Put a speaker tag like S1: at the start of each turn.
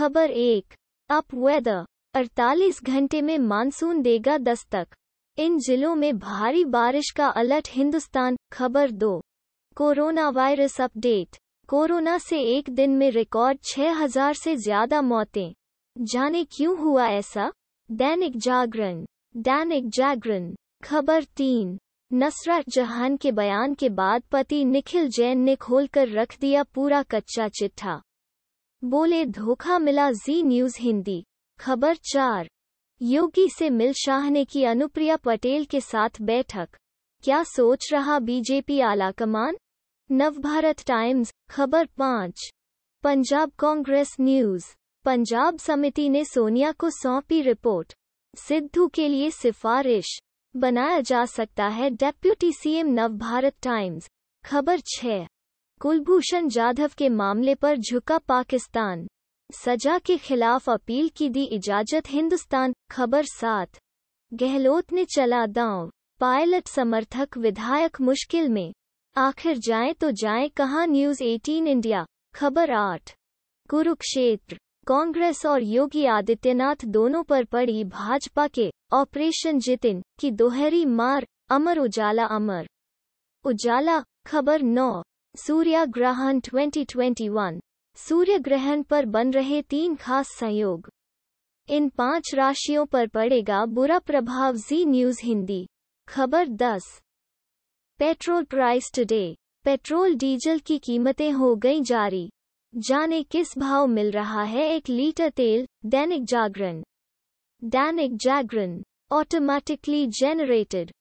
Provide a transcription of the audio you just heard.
S1: खबर एक up weather 48 घंटे में मानसून देगा दस्तक इन जिलों में भारी बारिश का अलर्ट हिंदुस्तान खबर दो कोरोना वायरस अपडेट कोरोना से एक दिन में रिकॉर्ड 6000 से ज्यादा मौतें जाने क्यों हुआ ऐसा दैनिक जागरण दैनिक जागरण खबर तीन नसरा जहान के बयान के बाद पति निखिल जैन ने खोलकर रख दिया पूरा कच्चा चिट्ठा बोले धोखा मिला जी न्यूज हिंदी खबर चार योगी से मिल शाह ने की अनुप्रिया पटेल के साथ बैठक क्या सोच रहा बीजेपी आलाकमान नवभारत टाइम्स खबर पाँच पंजाब कांग्रेस न्यूज पंजाब समिति ने सोनिया को सौंपी रिपोर्ट सिद्धू के लिए सिफारिश बनाया जा सकता है डेप्यूटी सीएम नवभारत टाइम्स खबर छः कुलभूषण जाधव के मामले पर झुका पाकिस्तान सजा के खिलाफ अपील की दी इजाजत हिंदुस्तान खबर सात गहलोत ने चला दांव पायलट समर्थक विधायक मुश्किल में आखिर जाए तो जाए कहाँ न्यूज 18 इंडिया खबर आठ कुरुक्षेत्र कांग्रेस और योगी आदित्यनाथ दोनों पर पड़ी भाजपा के ऑपरेशन जितिन की दोहरी मार अमर उजाला अमर उजाला खबर नौ सूर्य ग्रहण 2021 सूर्य ग्रहण पर बन रहे तीन खास संयोग इन पांच राशियों पर पड़ेगा बुरा प्रभाव जी न्यूज हिंदी खबर 10 petrol price today petrol diesel की कीमतें हो गई जारी जाने किस भाव मिल रहा है एक लीटर तेल दैनिक जागरण दैनिक जागरण ऑटोमेटिकली जेनरेटेड